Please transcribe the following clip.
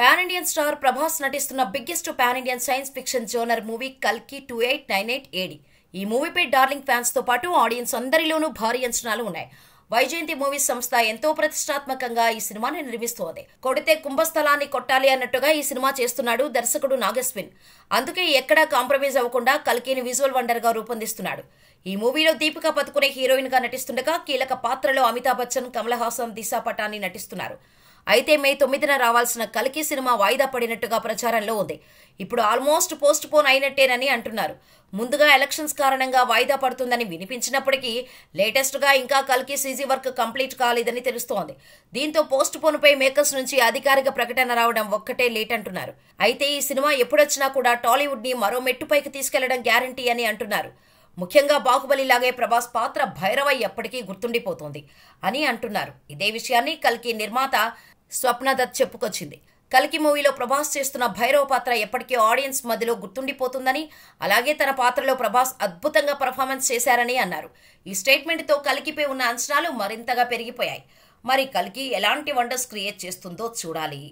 pan Indian star Prabhas నటిస్తున్న biggest pan Indian science fiction genre movie కల్కి two eight nine eight AD ఈ మూవీపై darling ఫ్యాన్స్తో పాటు audience అందరిలోనూ భారీ అంచనాలు ఉన్నాయి వైజయంతి మూవీస్ సంస్థ ఎంతో ప్రతిష్టాత్మకంగా ఈ సినిమాని నిర్మిస్తోంది కొడితే కుంభస్థలాన్ని కొట్టాలి అన్నట్టుగా ఈ సినిమా చేస్తున్నాడు దర్శకుడు నాగస్విన్ అందుకే ఎక్కడా కాంప్రమైజ్ అవ్వకుండా కల్కిని విజువల్ వండర్గా రూపొందిస్తున్నాడు ఈ మూవీలో దీపిక పదుకునే హీరోయిన్గా నటిస్తుండగా కీలక పాత్రలో అమితాబ్ బచ్చన్ కమల్ హాసన్ దిశా పటాని నటిస్తున్నారు అయితే మే తొమ్మిదిన రావాల్సిన కలికి సినిమా వాయిదా పడినట్టుగా ప్రచారంలో ఉంది ఇప్పుడు ఆల్మోస్ట్ పోస్ట్ పోన్ అయినట్టేనని అంటున్నారు ముందుగా ఎలక్షన్స్ కారణంగా వాయిదా పడుతుందని వినిపించినప్పటికీ లేటెస్ట్గా ఇంకా కల్కి సీజీ వర్క్ కంప్లీట్ కాలేదని తెలుస్తోంది దీంతో పోస్ట్ పోన్పై మేకర్స్ నుంచి అధికారిక ప్రకటన రావడం ఒక్కటే లేట్ అంటున్నారు అయితే ఈ సినిమా ఎప్పుడొచ్చినా కూడా టాలీవుడ్ని మరో మెట్టుపైకి తీసుకెళ్లడం గ్యారంటీ అని అంటున్నారు ముఖ్యంగా బాహుబలి లాగే ప్రభాస్ పాత్ర భైరవ ఎప్పటికీ గుర్తుండిపోతుంది అని అంటున్నారు ఇదే విషయాన్ని కల్కి నిర్మాత స్వప్నదత్ చెప్పుకొచ్చింది కలికి మూవీలో ప్రభాస్ చేస్తున్న భైరవ్ పాత్ర ఎప్పటికీ ఆడియన్స్ మధ్యలో గుర్తుండిపోతుందని అలాగే తన పాత్రలో ప్రభాస్ అద్భుతంగా పర్ఫార్మెన్స్ చేశారని అన్నారు ఈ స్టేట్మెంట్తో కలికిపై ఉన్న అంచనాలు మరింతగా పెరిగిపోయాయి మరి కలికి ఎలాంటి వండర్స్ క్రియేట్ చేస్తుందో చూడాలి